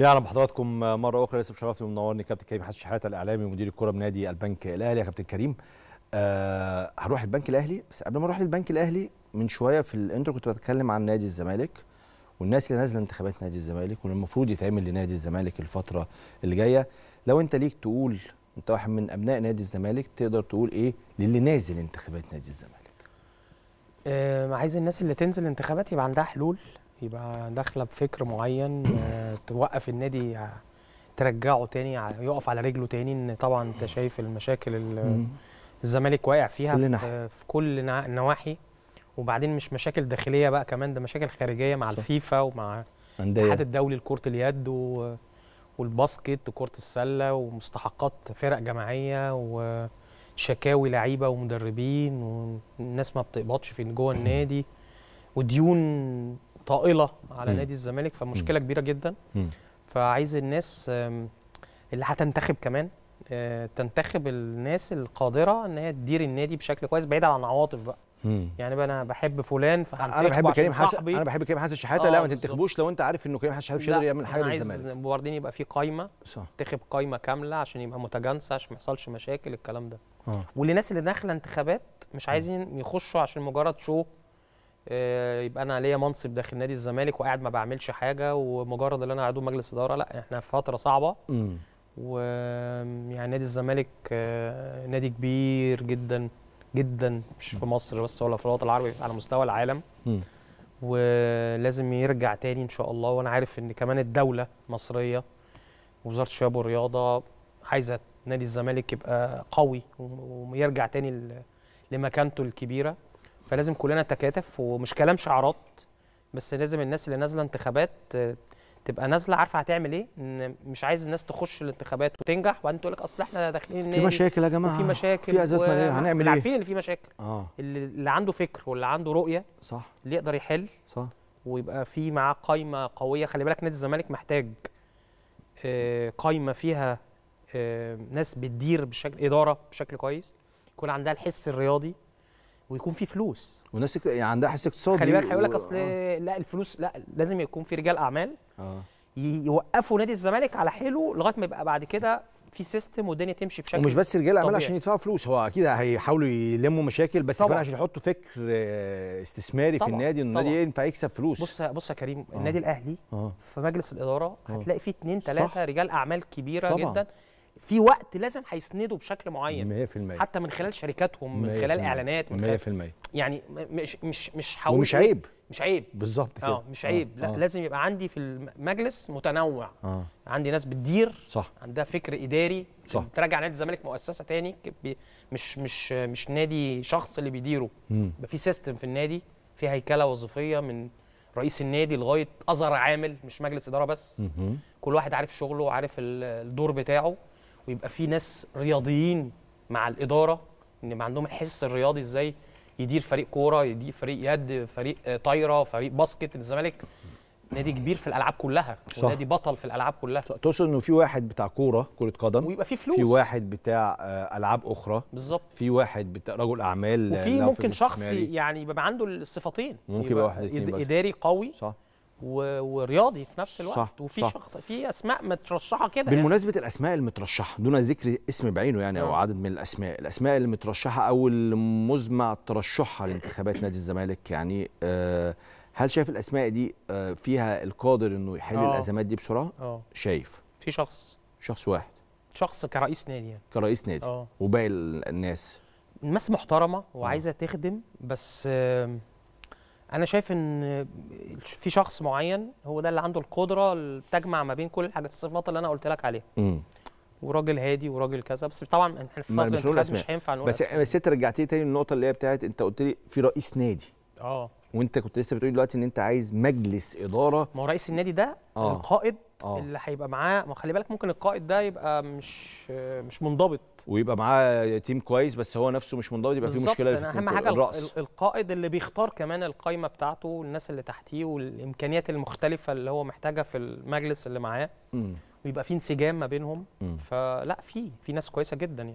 يا اهلا بحضراتكم مره اخرى لسه بشرفت ومنورني كابتن كريم حسن شحاته الاعلامي ومدير الكرة بنادي البنك الاهلي يا كابتن كريم أه هروح البنك الاهلي بس قبل ما اروح للبنك الاهلي من شويه في الانترو كنت بتكلم عن نادي الزمالك والناس اللي نازله انتخابات نادي الزمالك واللي المفروض يتعمل لنادي الزمالك الفتره اللي جايه لو انت ليك تقول انت واحد من ابناء نادي الزمالك تقدر تقول ايه للي نازل انتخابات نادي الزمالك؟ أه عايز الناس اللي تنزل انتخابات يبقى عندها حلول يبقى داخله بفكر معين آه، توقف النادي آه، ترجعه تاني يقف على رجله تاني ان طبعا انت شايف المشاكل اللي الزمالك واقع فيها كل في, في كل النواحي وبعدين مش مشاكل داخليه بقى كمان ده مشاكل خارجيه مع صح. الفيفا ومع الاتحاد الدولي لكره اليد و... والباسكت وكره السله ومستحقات فرق جماعيه وشكاوي لعيبه ومدربين والناس ما بتقبضش في جوه النادي وديون طائله على م. نادي الزمالك فمشكله م. كبيره جدا م. فعايز الناس اللي هتنتخب كمان آه، تنتخب الناس القادره ان هي تدير النادي بشكل كويس بعيدا عن عواطف بقى مم. يعني بقى انا بحب فلان انا بحب كريم حسن انا بحب كريم حسن الشحاته آه لا ما تنتخبوش لو انت عارف انه كريم حسن الشحاته مش قادر إيه، يعمل حاجه للزمالك وبعدين يبقى في قايمه تنتخب قايمه كامله عشان يبقى متجانسه عشان ما يحصلش مشاكل الكلام ده آه. والناس اللي داخله انتخابات مش عايزين يخشوا عشان مجرد شو آه، يبقى انا ليا منصب داخل نادي الزمالك وقاعد ما بعملش حاجه ومجرد ان انا عضو مجلس اداره لا احنا في فتره صعبه ويعني نادي الزمالك آه، نادي كبير جدا جدا مش في مصر بس ولا في الوطن العربي على مستوى العالم ولازم يرجع تاني ان شاء الله وانا عارف ان كمان الدوله المصريه وزاره الشباب والرياضه عايزه نادي الزمالك يبقى قوي ويرجع تاني لمكانته الكبيره فلازم كلنا نتكاتف ومش كلام شعارات بس لازم الناس اللي نازله انتخابات آه، تبقى نازله عارفه هتعمل ايه ان مش عايز الناس تخش الانتخابات وتنجح وبعدين تقول لك اصل احنا داخلين في مشاكل يا جماعه في مشاكل في ازمات و... هنعمل ايه عارفين ان في مشاكل اه اللي عنده فكر واللي عنده رؤيه صح اللي يقدر يحل صح ويبقى في معاه قايمه قويه خلي بالك نادي الزمالك محتاج آه، قايمه فيها آه، ناس بتدير بشكل اداره بشكل كويس يكون عندها الحس الرياضي ويكون في فلوس وناس يعني عندها حس اقتصادي خلي بالك هيقول لك و... اصل آه. لا الفلوس لا لازم يكون في رجال اعمال آه. يوقفوا نادي الزمالك على حيله لغايه ما يبقى بعد كده في سيستم والدنيا تمشي بشكل ومش بس رجال اعمال عشان يدفعوا فلوس هو اكيد هيحاولوا يلموا مشاكل بس عشان يحطوا فكر آه، استثماري طبعًا. في النادي ان النادي ينفع يكسب فلوس بص بص يا كريم آه. النادي الاهلي آه. في مجلس الاداره آه. هتلاقي فيه اثنين ثلاثه رجال اعمال كبيره طبعًا. جدا في وقت لازم هيسندوا بشكل معين 100% حتى من خلال شركاتهم من خلال اعلانات من خلال 100% يعني مش مش مش حاول ومش إيه. عيب مش عيب بالظبط كده اه مش عيب آه. لا آه. لازم يبقى عندي في المجلس متنوع آه. عندي ناس بتدير صح عندها فكر اداري صح تراجع نادي الزمالك مؤسسه تاني مش مش مش نادي شخص اللي بيديره يبقى في سيستم في النادي في هيكله وظيفيه من رئيس النادي لغايه اذر عامل مش مجلس اداره بس مم. كل واحد عارف شغله وعارف الدور بتاعه ويبقى في ناس رياضيين مع الاداره ان يبقى عندهم الحس الرياضي ازاي يدير فريق كوره يدير فريق يد فريق آه، طايره فريق باسكت الزمالك نادي كبير في الالعاب كلها صح. ونادي بطل في الالعاب كلها تقصد انه في واحد بتاع كوره كره قدم ويبقى في فلوس في واحد بتاع آه، العاب اخرى بالظبط في واحد بتاع رجل اعمال وفي ممكن شخص يعني يبقى عنده الصفتين ممكن يبقى, يبقى واحد اداري قوي صح ورياضي في نفس الوقت صح وفي صح شخص في اسماء مترشحه كده بالمناسبه يعني. الاسماء المترشحه دون ذكر اسم بعينه يعني او نعم. عدد من الاسماء الاسماء المترشحه او المزمع ترشحها لانتخابات نادي الزمالك يعني آه، هل شايف الاسماء دي آه، فيها القادر انه يحل أوه. الازمات دي بسرعه أوه. شايف في شخص شخص واحد شخص كرئيس نادي يعني كرئيس نادي أوه. وباقي الناس ناس محترمه وعايزه آه. تخدم بس آه انا شايف ان في شخص معين هو ده اللي عنده القدره اللي تجمع ما بين كل الحاجات الصفات اللي انا قلت لك عليها وراجل هادي وراجل كذا بس طبعا احنا في فتره مش, هينفع نقول بس بس انت رجعتني تاني للنقطه اللي هي بتاعت انت قلت لي في رئيس نادي اه وانت كنت لسه بتقول دلوقتي ان انت عايز مجلس اداره ما هو رئيس النادي ده آه. القائد أوه. اللي هيبقى معاه ما خلي بالك ممكن القائد ده يبقى مش مش منضبط ويبقى معاه تيم كويس بس هو نفسه مش منضبط يبقى في مشكله في اهم حاجه الرأس. القائد اللي بيختار كمان القايمه بتاعته والناس اللي تحتيه والامكانيات المختلفه اللي هو محتاجها في المجلس اللي معاه ويبقى في انسجام ما بينهم م. فلا في في ناس كويسه جدا يعني